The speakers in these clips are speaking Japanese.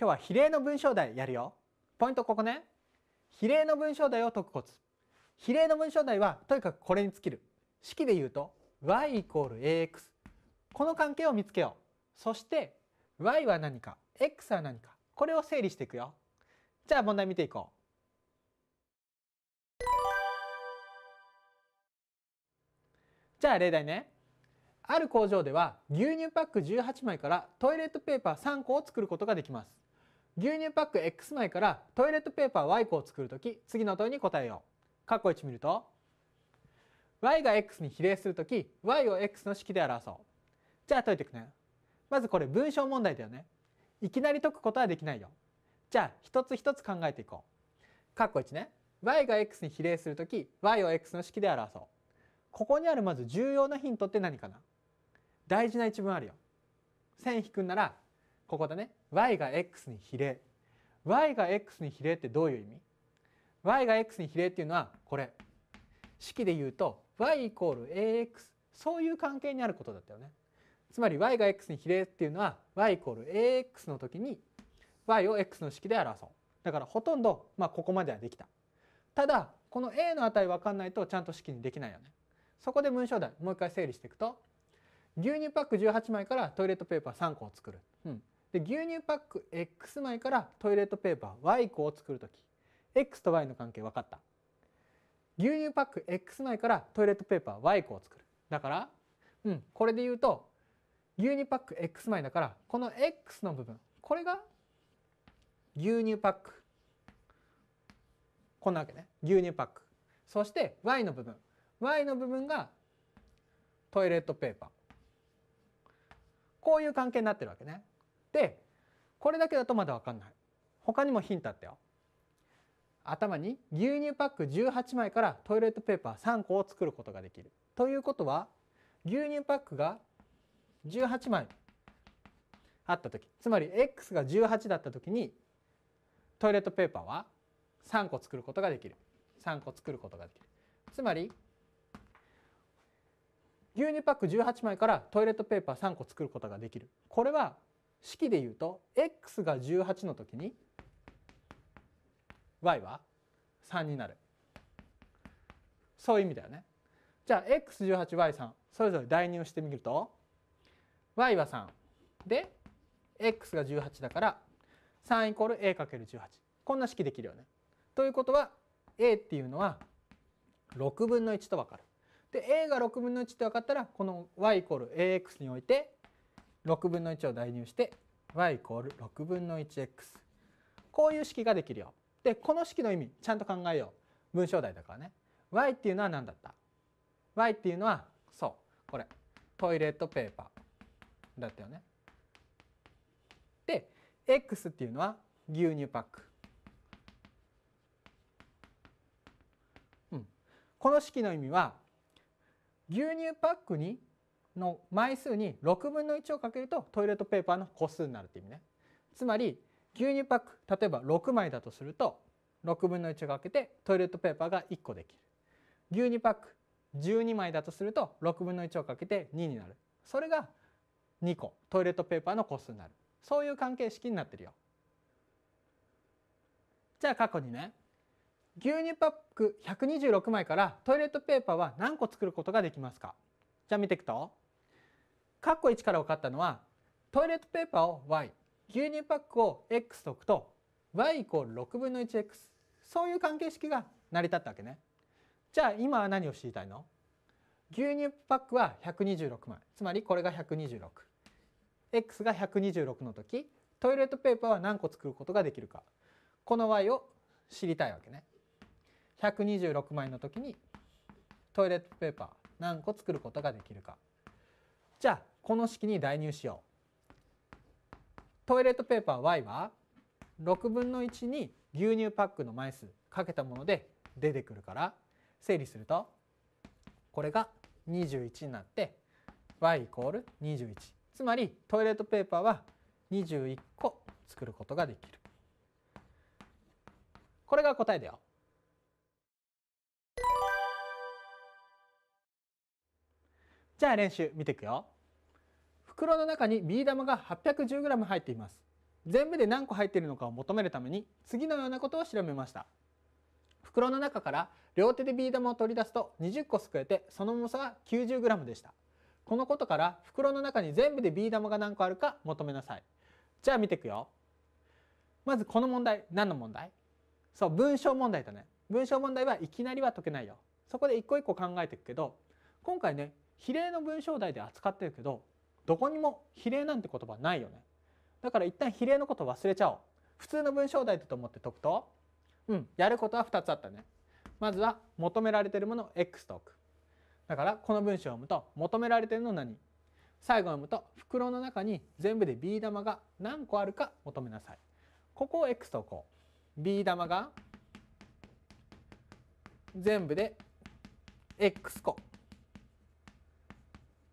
今日は比例の文章題やるよポイントここね比例の文章題を解くコツ比例の文章題はとにかくこれに尽きる式で言うと y イコール ax この関係を見つけようそして y は何か x は何かこれを整理していくよじゃあ問題見ていこうじゃあ例題ねある工場では牛乳パック18枚からトイレットペーパー3個を作ることができます牛乳パック X 枚からトイレットペーパー Y 個を作るとき次の問いに答えよう括弧1見ると Y が X に比例するとき Y を X の式で表そうじゃあ解いていくねまずこれ文章問題だよねいきなり解くことはできないよじゃあ一つ一つ考えていこう括弧1ね Y が X に比例するとき Y を X の式で表そうここにあるまず重要なヒントって何かな大事な一文あるよ。線引くんならここだね。y が x に比例。y が x に比例ってどういう意味 ?y が x に比例っていうのはこれ。式で言うと y イコール ax そういう関係にあることだったよね。つまり y が x に比例っていうのは y イコール ax の時に y を x の式で表そう。だからほとんど、まあ、ここまではできた。ただこの a の値分かんないとちゃんと式にできないよね。そこで文章題もう一回整理していくと牛乳パック18枚からトイレットペーパー3個を作る、うん、で牛乳パック X 枚からトイレットペーパー Y 個を作る時 X と Y の関係分かった牛乳パック X 枚からトイレットペーパー Y 個を作るだからうんこれで言うと牛乳パック X 枚だからこの X の部分これが牛乳パックこんなわけね牛乳パックそして Y の部分 y の部分がトイレットペーパーこういう関係になってるわけね。でこれだけだとまだわかんない。他にもヒントあったよ。頭に牛乳パック18枚からトイレットペーパー3個を作ることができる。ということは牛乳パックが18枚あった時つまり x が18だった時にトイレットペーパーは3個作ることができる3個作ることができるつまり牛乳パック18枚からトイレットペーパー3個作ることができるこれは式でいうと x が18の時に y は3になるそういう意味だよねじゃあ x18y3 それぞれ代入してみると y は3で x が18だから3イコール a る1 8こんな式できるよね。ということは a っていうのは6分の1とわかる。で a が6分の1て分かったらこの y=ax において6分の1を代入して y=6 分の 1x こういう式ができるよ。でこの式の意味ちゃんと考えよう文章題だからね。y っていうのは何だった ?y っていうのはそうこれトイレットペーパーだったよね。で x っていうのは牛乳パック。うん、この式の意味は牛乳パックにの枚数に6分の1をかけるとトイレットペーパーの個数になるって意味ね。つまり牛乳パック例えば6枚だとすると6分の1をかけてトイレットペーパーが1個できる。牛乳パック12枚だとすると6分の1をかけて2になる。それが2個トイレットペーパーの個数になる。そういう関係式になってるよ。じゃあ過去にね牛乳パック126枚からトイレットペーパーは何個作ることができますかじゃあ見ていくとカッコ1から分かったのはトイレットペーパーを y 牛乳パックを x と置くと y イコール6分の 1x そういう関係式が成り立ったわけね。じゃあ今は何を知りたいの牛乳パックは126枚つまりこれが 126x が126の時トイレットペーパーは何個作ることができるかこの y を知りたいわけね。126枚の時にトイレットペーパー何個作ることができるかじゃあこの式に代入しようトイレットペーパー y は6分の1に牛乳パックの枚数かけたもので出てくるから整理するとこれが21になって y イコール21つまりトイレットペーパーは21個作ることができるこれが答えだよ。じゃあ練習見ていくよ袋の中にビー玉が 810g 入っています全部で何個入っているのかを求めるために次のようなことを調べました袋の中から両手でビー玉を取り出すと20個すくえてその重さは 90g でしたこのことから袋の中に全部でビー玉が何個あるか求めなさいじゃあ見ていくよまずこの問題何の問題そう文章問題だね文章問題はいきなりは解けないよそこで一個一個考えていくけど今回ね比例の文章題で扱ってるけどどこにも比例なんて言葉ないよねだから一旦比例のこと忘れちゃおう普通の文章題だと思って解くとうんやることは2つあったねまずは求められてるものを X と置くだからこの文章を読むと求められてるの何最後読むと袋の中に全部でビー玉が何個あるか求めなさいここを X と置こうビー玉が全部で X 個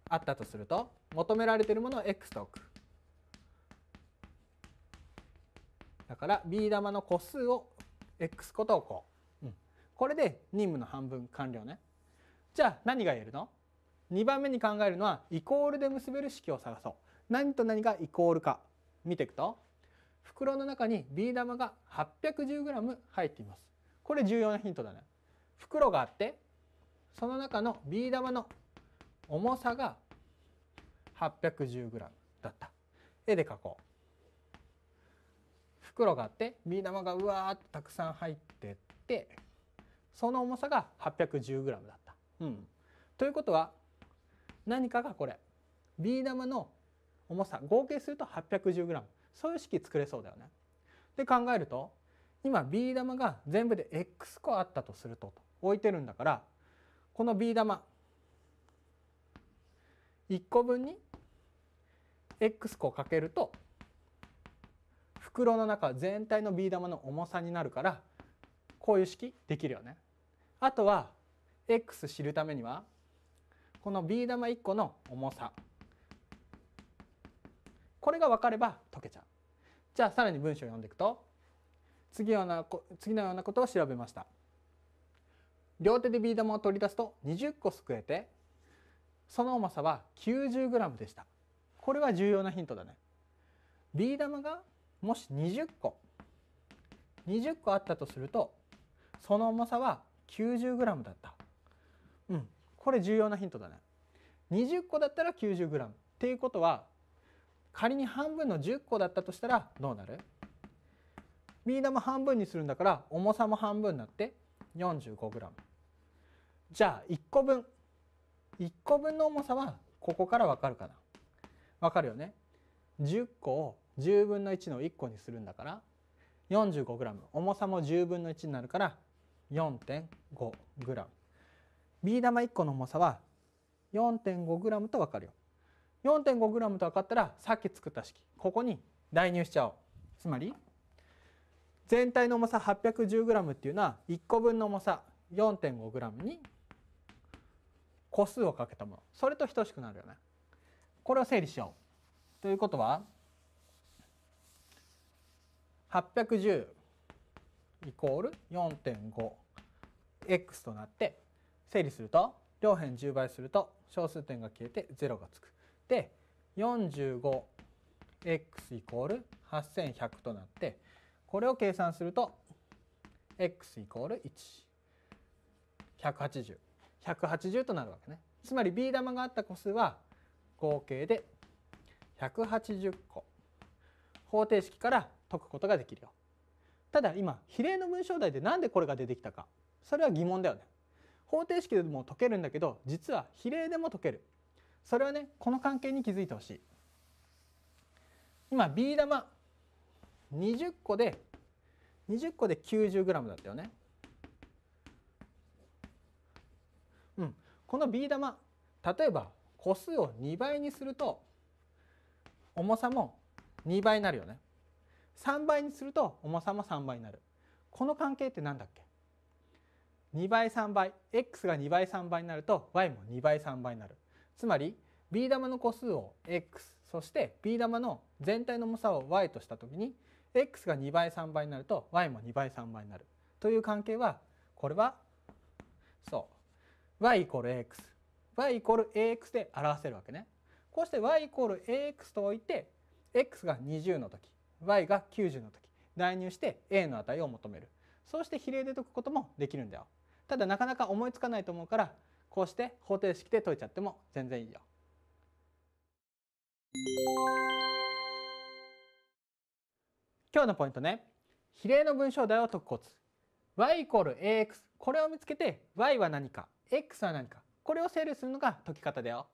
あったとすると求められているものを x と置くだからビー玉の個数を x 個と置こう、うん、これで任務の半分完了ねじゃあ何が言えるの ?2 番目に考えるのはイコールで結べる式を探そう何と何がイコールか見ていくと袋の中にビー玉が 810g 入っていますこれ重要なヒントだね袋があってその中のビー玉の重さが 810g だった絵で描こう袋があってビー玉がうわーっとたくさん入ってってその重さが 810g だった。うん、ということは何かがこれビー玉の重さ合計すると 810g そういう式作れそうだよね。で考えると今ビー玉が全部で x 個あったとするとと置いてるんだからこのビー玉1個分に x 個かけると袋の中全体のビー玉の重さになるからこういう式できるよね。あとは x 知るためにはこのビー玉1個の重さこれが分かれば解けちゃう。じゃあさらに文章を読んでいくと次ような次のようなことを調べました。両手でビー玉を取り出すと20個すくえてその重さは 90g でしたこれは重要なヒントだねビー玉がもし20個20個あったとするとその重さは 90g だったうんこれ重要なヒントだね20個だったら 90g っていうことは仮に半分の10個だったとしたらどうなるビー玉半分にするんだから重さも半分になって 45g じゃあ1個分1個分の重さはここから分かるかな分かるよね10個を10分の1の1個にするんだから 45g 重さも10分の1になるから 4.5g ビー玉1個の重さは 4.5g と分かるよ 4.5g と分かったらさっき作った式ここに代入しちゃおうつまり全体の重さ 810g っていうのは1個分の重さ 4.5g に個数をかけたものそれと等しくなるよね。これを整理しよう。ということは810イコール 4.5x となって整理すると両辺10倍すると小数点が消えて0がつく。で 45x イコール8100となってこれを計算すると x イコール1180。180となるわけね。つまり B 玉があった個数は合計で180個方程式から解くことができるよ。ただ今比例の文章題で何でこれが出てきたかそれは疑問だよね。方程式でも解けるんだけど実は比例でも解ける。それはねこの関係に気づいてほしい。今 B 玉20個で20個で 90g だったよね。うん、このビー玉例えば個数を2倍にすると重さも2倍になるよね。3倍にすると重さも3倍になる。この関係って何だっけ ?2 倍3倍 x が2倍3倍になると y も2倍3倍になる。つまり B 玉の個数を x そして B 玉の全体の重さを y とした時に x が2倍3倍になると y も2倍3倍になるという関係はこれはそう y イコール ax y イコール ax で表せるわけね。こうして y イコール ax と置いて x が20の時 y が90の時代入して a の値を求めるそうして比例で解くこともできるんだよただなかなか思いつかないと思うからこうして方程式で解いちゃっても全然いいよ今日のポイントね比例の文章題を解くコツ y=ax これを見つけて y は何か X は何かこれを整理するのが解き方だよ。